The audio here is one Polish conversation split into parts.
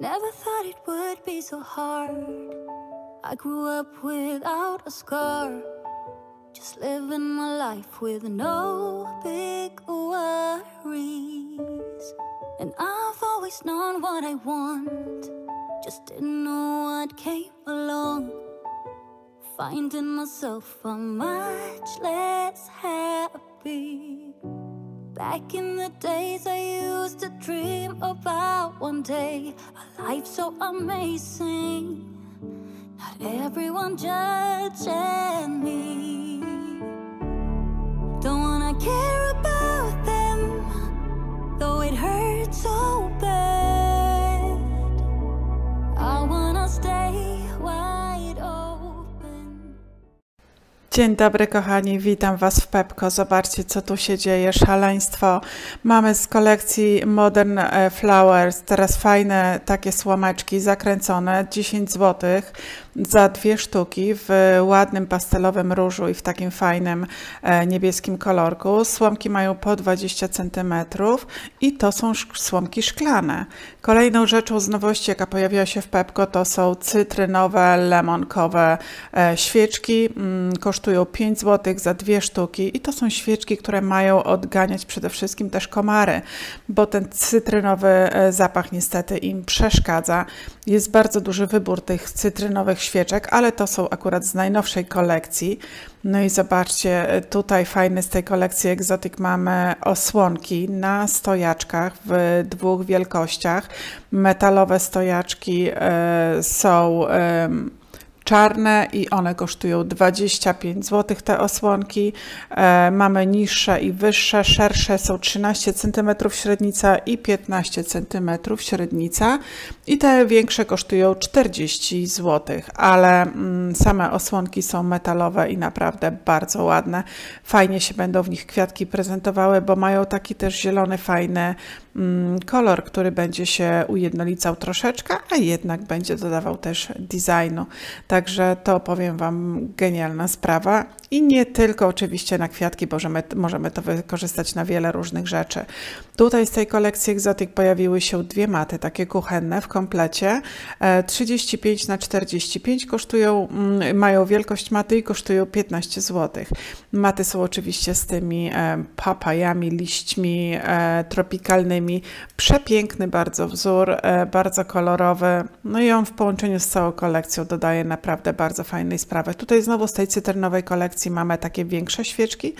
Never thought it would be so hard. I grew up without a scar. Just living my life with no big worries. And I've always known what I want. Just didn't know what came along. Finding myself, I'm much less happy. Back in the days I used to dream about one day A life so amazing Not everyone judging me Don't wanna care about them Though it hurts so bad Dzień dobry kochani, witam Was w Pepko. Zobaczcie co tu się dzieje, szaleństwo. Mamy z kolekcji Modern e, Flowers, teraz fajne takie słomeczki zakręcone, 10 zł za dwie sztuki w ładnym pastelowym różu i w takim fajnym e, niebieskim kolorku. Słomki mają po 20 cm i to są słomki szklane. Kolejną rzeczą z nowości, jaka pojawiła się w Pepko to są cytrynowe, lemonkowe e, świeczki. Mm, kosztują kosztują 5 zł za dwie sztuki i to są świeczki, które mają odganiać przede wszystkim też komary, bo ten cytrynowy e, zapach niestety im przeszkadza. Jest bardzo duży wybór tych cytrynowych świeczek, ale to są akurat z najnowszej kolekcji. No i zobaczcie, e, tutaj fajny z tej kolekcji egzotyk mamy osłonki na stojaczkach w dwóch wielkościach. Metalowe stojaczki y, są... Y, czarne i one kosztują 25 zł te osłonki. E, mamy niższe i wyższe, szersze są 13 cm średnica i 15 cm średnica i te większe kosztują 40 zł, ale mm, same osłonki są metalowe i naprawdę bardzo ładne. Fajnie się będą w nich kwiatki prezentowały, bo mają taki też zielony fajny Mm, kolor, który będzie się ujednolicał troszeczkę, a jednak będzie dodawał też designu. Także to powiem Wam genialna sprawa i nie tylko oczywiście na kwiatki, bo możemy, możemy to wykorzystać na wiele różnych rzeczy. Tutaj z tej kolekcji Exotic pojawiły się dwie maty, takie kuchenne w komplecie. 35 e, na 45 kosztują, mm, mają wielkość maty i kosztują 15 zł. Maty są oczywiście z tymi e, papajami, liśćmi e, tropikalnymi. Przepiękny bardzo wzór, bardzo kolorowy. No i on w połączeniu z całą kolekcją dodaje naprawdę bardzo fajnej sprawy. Tutaj znowu z tej cytrynowej kolekcji kolekcji mamy takie większe świeczki,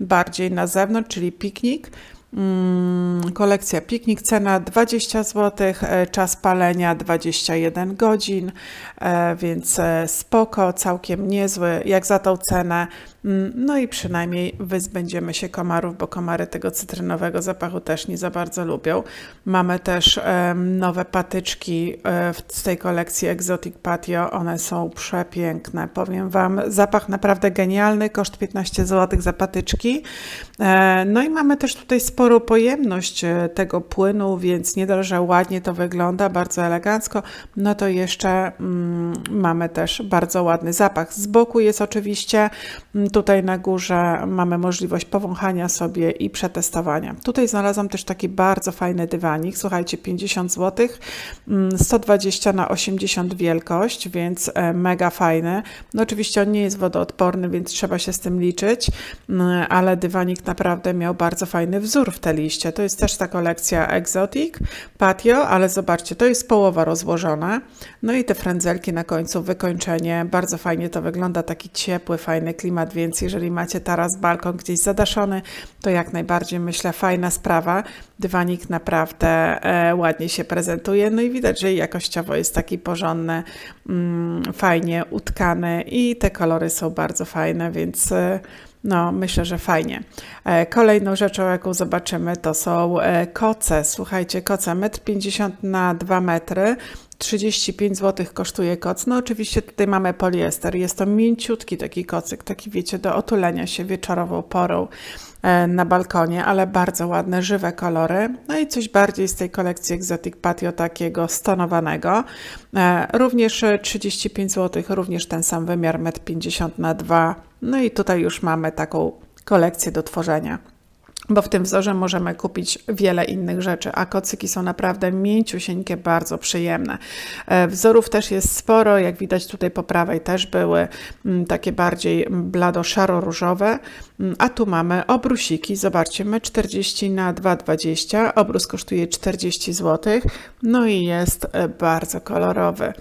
bardziej na zewnątrz, czyli piknik. Mm, kolekcja piknik, cena 20 zł, e, czas palenia 21 godzin, e, więc e, spoko, całkiem niezły. Jak za tą cenę Mm, no i przynajmniej wyzbędziemy się komarów, bo komary tego cytrynowego zapachu też nie za bardzo lubią. Mamy też nowe patyczki e, z tej kolekcji Exotic Patio. One są przepiękne. Powiem Wam, zapach naprawdę genialny, koszt 15 zł za patyczki. E, no i mamy też tutaj sporo pojemność e, tego płynu, więc nie że ładnie to wygląda, bardzo elegancko, no to jeszcze mm, mamy też bardzo ładny zapach. Z boku jest oczywiście mm, Tutaj na górze mamy możliwość powąchania sobie i przetestowania. Tutaj znalazłam też taki bardzo fajny dywanik, słuchajcie, 50 zł, 120 na 80 wielkość, więc e, mega fajny. No oczywiście on nie jest wodoodporny, więc trzeba się z tym liczyć, mm, ale dywanik naprawdę miał bardzo fajny wzór w te liście. To jest też ta kolekcja Exotic Patio, ale zobaczcie, to jest połowa rozłożona, no i te frędzelki na końcu, wykończenie, bardzo fajnie to wygląda, taki ciepły, fajny klimat wieczny więc jeżeli macie taras, balkon gdzieś zadaszony, to jak najbardziej myślę fajna sprawa. Dywanik naprawdę e, ładnie się prezentuje, no i widać, że jakościowo jest taki porządny, mm, fajnie utkany i te kolory są bardzo fajne, więc... E, no, myślę, że fajnie. E, kolejną rzeczą, jaką zobaczymy, to są e, koce. Słuchajcie, koce 1,50 m na 2 metry. 35 zł kosztuje koc. No oczywiście tutaj mamy poliester. Jest to mięciutki taki kocyk, taki wiecie, do otulenia się wieczorową porą. E, na balkonie, ale bardzo ładne, żywe kolory. No i coś bardziej z tej kolekcji Exotic Patio takiego stonowanego. E, również 35 zł, również ten sam wymiar, 1,50 m na 2 No i tutaj już mamy taką kolekcję do tworzenia bo w tym wzorze możemy kupić wiele innych rzeczy, a kocyki są naprawdę mięciusieńkie, bardzo przyjemne. E, wzorów też jest sporo, jak widać tutaj po prawej też były mm, takie bardziej blado-szaro-różowe, mm, a tu mamy obrusiki, zobaczcie, my 40 na 2,20, obrus kosztuje 40 zł, no i jest e, bardzo kolorowy.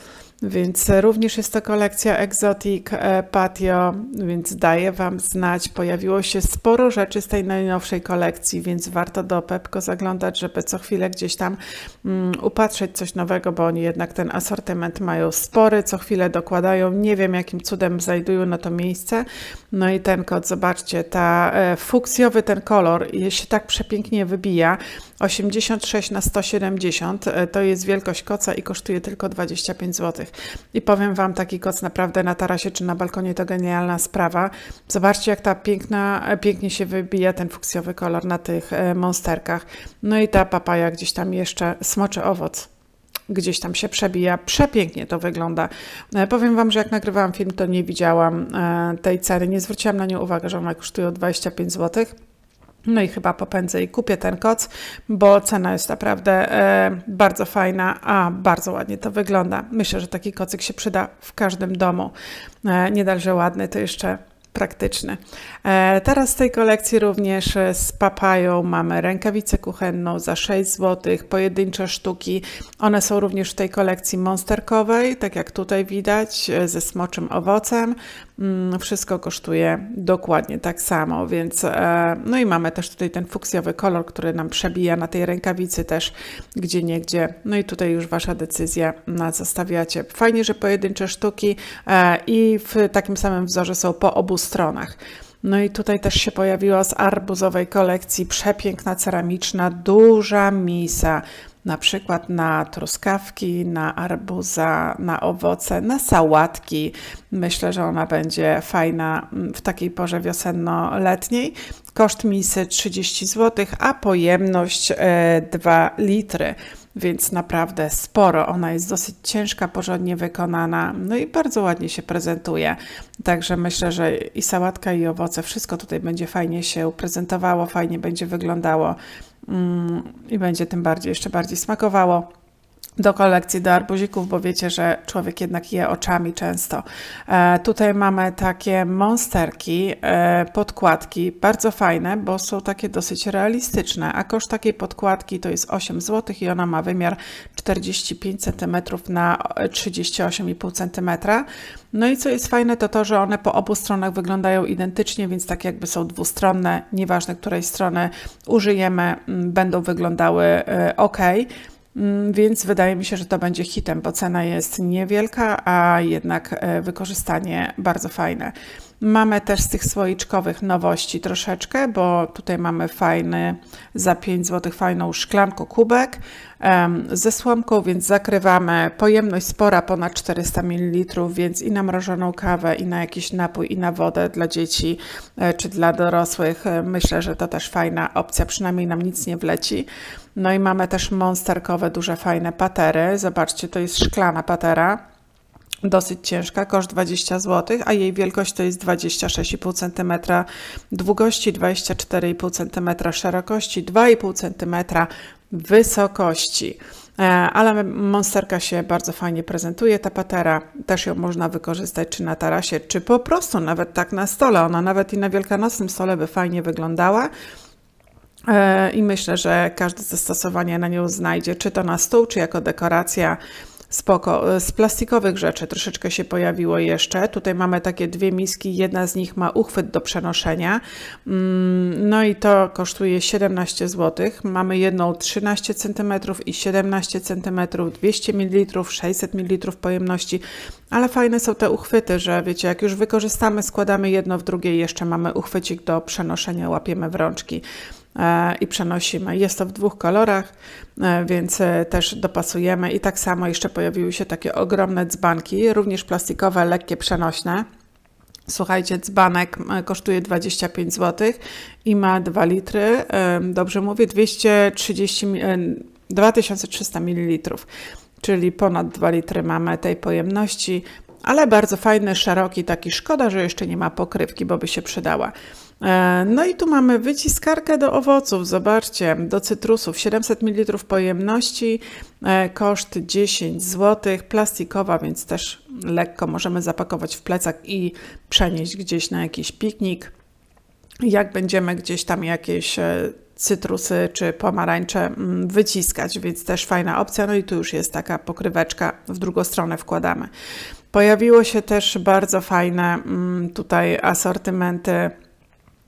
Więc e, również jest to kolekcja Exotic e, Patio, więc daję Wam znać. Pojawiło się sporo rzeczy z tej najnowszej kolekcji, więc warto do Pepko zaglądać, żeby co chwilę gdzieś tam um, upatrzeć coś nowego, bo oni jednak ten asortyment mają spory, co chwilę dokładają. Nie wiem, jakim cudem znajdują na to miejsce. No i ten kod, zobaczcie, ta e, fukcjowy ten kolor się tak przepięknie wybija. 86 na 170 e, to jest wielkość koca i kosztuje tylko 25 zł. I powiem Wam, taki koc naprawdę na tarasie czy na balkonie to genialna sprawa. Zobaczcie, jak ta piękna, pięknie się wybija ten fuksjowy kolor na tych e, monsterkach. No i ta papaja gdzieś tam jeszcze smoczy owoc gdzieś tam się przebija. Przepięknie to wygląda. E, powiem Wam, że jak nagrywałam film, to nie widziałam e, tej ceny, nie zwróciłam na nią uwagi, że ona kosztuje 25 zł. No i chyba popędzę i kupię ten koc, bo cena jest naprawdę e, bardzo fajna, a bardzo ładnie to wygląda. Myślę, że taki kocyk się przyda w każdym domu. E, nie ładny, to jeszcze praktyczny. E, teraz w tej kolekcji również e, z papają mamy rękawicę kuchenną za 6 zł, pojedyncze sztuki. One są również w tej kolekcji monsterkowej, tak jak tutaj widać, e, ze smoczym owocem. Mm, wszystko kosztuje dokładnie tak samo, więc no i mamy też tutaj ten fuksjowy kolor, który nam przebija na tej rękawicy też gdzie niegdzie. No i tutaj już Wasza decyzja na zostawiacie. Fajnie, że pojedyncze sztuki i w takim samym wzorze są po obu stronach. No i tutaj też się pojawiła z arbuzowej kolekcji przepiękna ceramiczna, duża misa, na przykład na truskawki, na arbuza, na owoce, na sałatki. Myślę, że ona będzie fajna mm, w takiej porze wiosenno-letniej. Koszt misy 30 zł, a pojemność 2 e, litry więc naprawdę sporo. Ona jest dosyć ciężka, porządnie wykonana, no i bardzo ładnie się prezentuje. Także myślę, że i sałatka, i owoce, wszystko tutaj będzie fajnie się prezentowało, fajnie będzie wyglądało mm, i będzie tym bardziej, jeszcze bardziej smakowało do kolekcji, do arbuzików, bo wiecie, że człowiek jednak je oczami często. E, tutaj mamy takie monsterki, e, podkładki, bardzo fajne, bo są takie dosyć realistyczne, a koszt takiej podkładki to jest 8 zł i ona ma wymiar 45 cm na 38,5 cm. No i co jest fajne, to to, że one po obu stronach wyglądają identycznie, więc tak jakby są dwustronne, nieważne której strony użyjemy, będą wyglądały e, ok. Mm, więc wydaje mi się, że to będzie hitem, bo cena jest niewielka, a jednak e, wykorzystanie bardzo fajne. Mamy też z tych słoiczkowych nowości troszeczkę, bo tutaj mamy fajny, za 5 zł fajną szklanką kubek ze słomką, więc zakrywamy pojemność spora, ponad 400 ml, więc i na mrożoną kawę, i na jakiś napój, i na wodę dla dzieci e, czy dla dorosłych. E, myślę, że to też fajna opcja, przynajmniej nam nic nie wleci. No i mamy też monsterkowe, duże, fajne patery. Zobaczcie, to jest szklana patera dosyć ciężka, koszt 20 zł, a jej wielkość to jest 26,5 cm długości, 24,5 cm szerokości, 2,5 cm wysokości. E, ale monsterka się bardzo fajnie prezentuje, ta patera też ją można wykorzystać czy na tarasie, czy po prostu nawet tak na stole. Ona nawet i na wielkanocnym stole by fajnie wyglądała. E, I myślę, że każde zastosowanie na nią znajdzie, czy to na stół, czy jako dekoracja Spoko. E, z plastikowych rzeczy troszeczkę się pojawiło jeszcze. Tutaj mamy takie dwie miski, jedna z nich ma uchwyt do przenoszenia. Mm, no i to kosztuje 17 zł. Mamy jedną 13 cm i 17 cm, 200 ml, 600 ml pojemności. Ale fajne są te uchwyty, że wiecie, jak już wykorzystamy, składamy jedno w drugie jeszcze mamy uchwycik do przenoszenia, łapiemy w rączki. E, i przenosimy. Jest to w dwóch kolorach, e, więc e, też dopasujemy. I tak samo jeszcze pojawiły się takie ogromne dzbanki, również plastikowe, lekkie, przenośne. Słuchajcie, dzbanek kosztuje 25 zł i ma 2 litry, dobrze mówię, 230, 2300 ml, czyli ponad 2 litry mamy tej pojemności ale bardzo fajny, szeroki taki. Szkoda, że jeszcze nie ma pokrywki, bo by się przydała. E, no i tu mamy wyciskarkę do owoców, zobaczcie, do cytrusów, 700 ml pojemności, e, koszt 10 zł, plastikowa, więc też lekko możemy zapakować w plecak i przenieść gdzieś na jakiś piknik. Jak będziemy gdzieś tam jakieś e, cytrusy czy pomarańcze mm, wyciskać, więc też fajna opcja. No i tu już jest taka pokryweczka, w drugą stronę wkładamy. Pojawiło się też bardzo fajne mm, tutaj asortymenty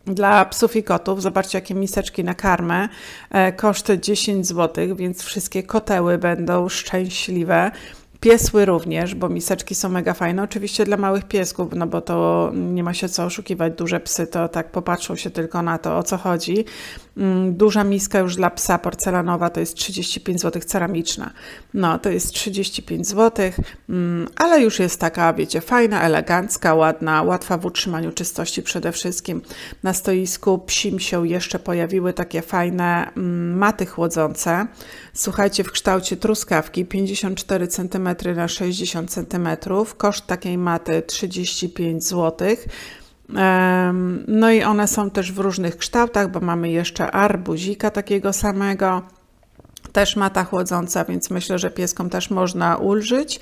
dla psów i kotów. Zobaczcie, jakie miseczki na karmę. E, koszty 10 zł, więc wszystkie koteły będą szczęśliwe. Piesły również, bo miseczki są mega fajne. Oczywiście dla małych piesków, no bo to nie ma się co oszukiwać. Duże psy to tak popatrzą się tylko na to, o co chodzi. Mm, duża miska już dla psa porcelanowa to jest 35 zł ceramiczna. No, to jest 35 zł, mm, ale już jest taka, wiecie, fajna, elegancka, ładna, łatwa w utrzymaniu czystości przede wszystkim. Na stoisku psim się jeszcze pojawiły takie fajne mm, maty chłodzące. Słuchajcie, w kształcie truskawki 54 cm na 60 cm. Koszt takiej maty 35 zł. No i one są też w różnych kształtach, bo mamy jeszcze arbuzika takiego samego. Też mata chłodząca, więc myślę, że pieskom też można ulżyć.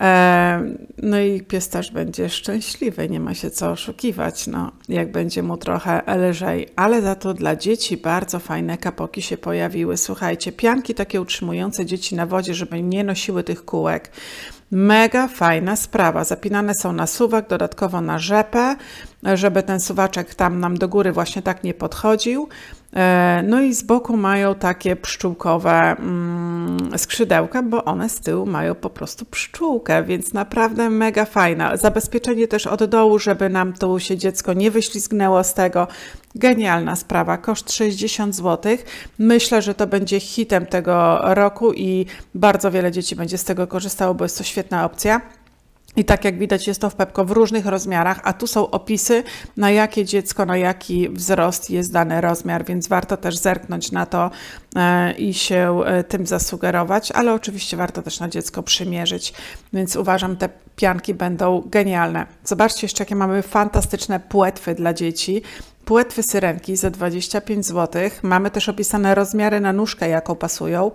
E, no i pies też będzie szczęśliwy, nie ma się co oszukiwać, no, jak będzie mu trochę lżej. Ale za to dla dzieci bardzo fajne kapoki się pojawiły. Słuchajcie, pianki takie utrzymujące dzieci na wodzie, żeby nie nosiły tych kółek. Mega fajna sprawa. Zapinane są na suwak, dodatkowo na rzepę, żeby ten suwaczek tam nam do góry właśnie tak nie podchodził. E, no i z boku mają takie pszczółkowe mm, skrzydełka, bo one z tyłu mają po prostu pszczółkę, więc naprawdę mega fajna. Zabezpieczenie też od dołu, żeby nam tu się dziecko nie wyślizgnęło z tego. Genialna sprawa, koszt 60 zł. Myślę, że to będzie hitem tego roku i bardzo wiele dzieci będzie z tego korzystało, bo jest to świetna opcja. I tak jak widać, jest to w Pepko w różnych rozmiarach, a tu są opisy, na jakie dziecko, na jaki wzrost jest dany rozmiar, więc warto też zerknąć na to e, i się e, tym zasugerować, ale oczywiście warto też na dziecko przymierzyć, więc uważam, te pianki będą genialne. Zobaczcie jeszcze, jakie mamy fantastyczne płetwy dla dzieci. Płetwy syrenki za 25 zł. Mamy też opisane rozmiary na nóżkę, jaką pasują.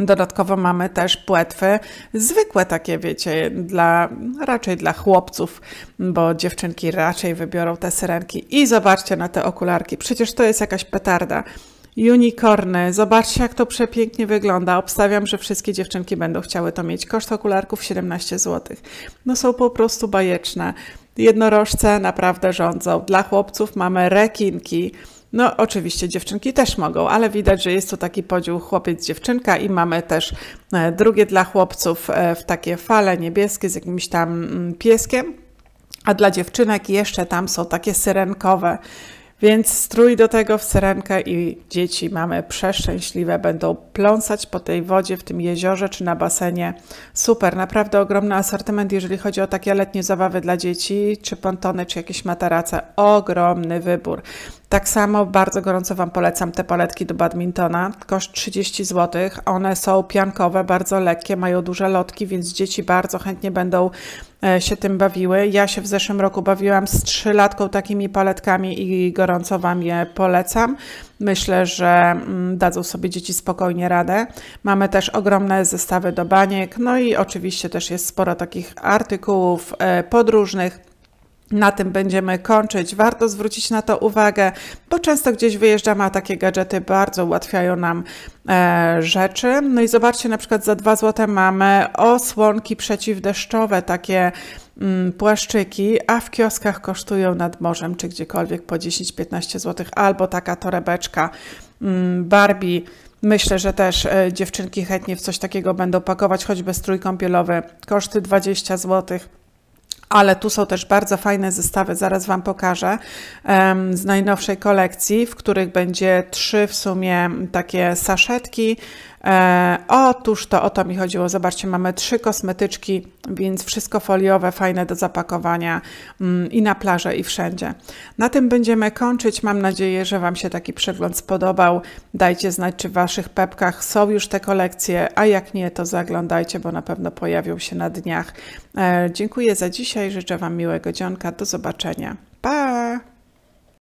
Dodatkowo mamy też płetwy zwykłe takie, wiecie, dla, raczej dla chłopców, bo dziewczynki raczej wybiorą te syrenki. I zobaczcie na te okularki, przecież to jest jakaś petarda. Unicorny, zobaczcie jak to przepięknie wygląda. Obstawiam, że wszystkie dziewczynki będą chciały to mieć. Koszt okularków 17 zł. No są po prostu bajeczne. Jednorożce naprawdę rządzą. Dla chłopców mamy rekinki, no, oczywiście dziewczynki też mogą, ale widać, że jest to taki podział chłopiec-dziewczynka i mamy też e, drugie dla chłopców e, w takie fale niebieskie z jakimś tam mm, pieskiem, a dla dziewczynek jeszcze tam są takie syrenkowe więc strój do tego w serenkę i dzieci, mamy przeszczęśliwe, będą pląsać po tej wodzie w tym jeziorze czy na basenie. Super, naprawdę ogromny asortyment, jeżeli chodzi o takie letnie zabawy dla dzieci, czy pontony, czy jakieś materace. Ogromny wybór. Tak samo bardzo gorąco Wam polecam te paletki do badmintona. Koszt 30 zł. One są piankowe, bardzo lekkie, mają duże lotki, więc dzieci bardzo chętnie będą E, się tym bawiły. Ja się w zeszłym roku bawiłam z trzylatką takimi paletkami i gorąco Wam je polecam. Myślę, że mm, dadzą sobie dzieci spokojnie radę. Mamy też ogromne zestawy do baniek, no i oczywiście też jest sporo takich artykułów e, podróżnych. Na tym będziemy kończyć. Warto zwrócić na to uwagę, bo często gdzieś wyjeżdżamy, a takie gadżety bardzo ułatwiają nam e, rzeczy. No i zobaczcie, na przykład za 2 zł mamy osłonki przeciwdeszczowe, takie mm, płaszczyki, a w kioskach kosztują nad morzem czy gdziekolwiek po 10-15 zł, albo taka torebeczka mm, Barbie. Myślę, że też e, dziewczynki chętnie w coś takiego będą pakować, choćby strój kąpielowy, koszty 20 złotych. Ale tu są też bardzo fajne zestawy, zaraz Wam pokażę, z najnowszej kolekcji, w których będzie trzy w sumie takie saszetki E, otóż to o to mi chodziło. Zobaczcie, mamy trzy kosmetyczki, więc wszystko foliowe, fajne do zapakowania mm, i na plażę i wszędzie. Na tym będziemy kończyć. Mam nadzieję, że Wam się taki przegląd spodobał. Dajcie znać, czy w Waszych pepkach są już te kolekcje, a jak nie, to zaglądajcie, bo na pewno pojawią się na dniach. E, dziękuję za dzisiaj. Życzę Wam miłego dzionka. Do zobaczenia. Pa!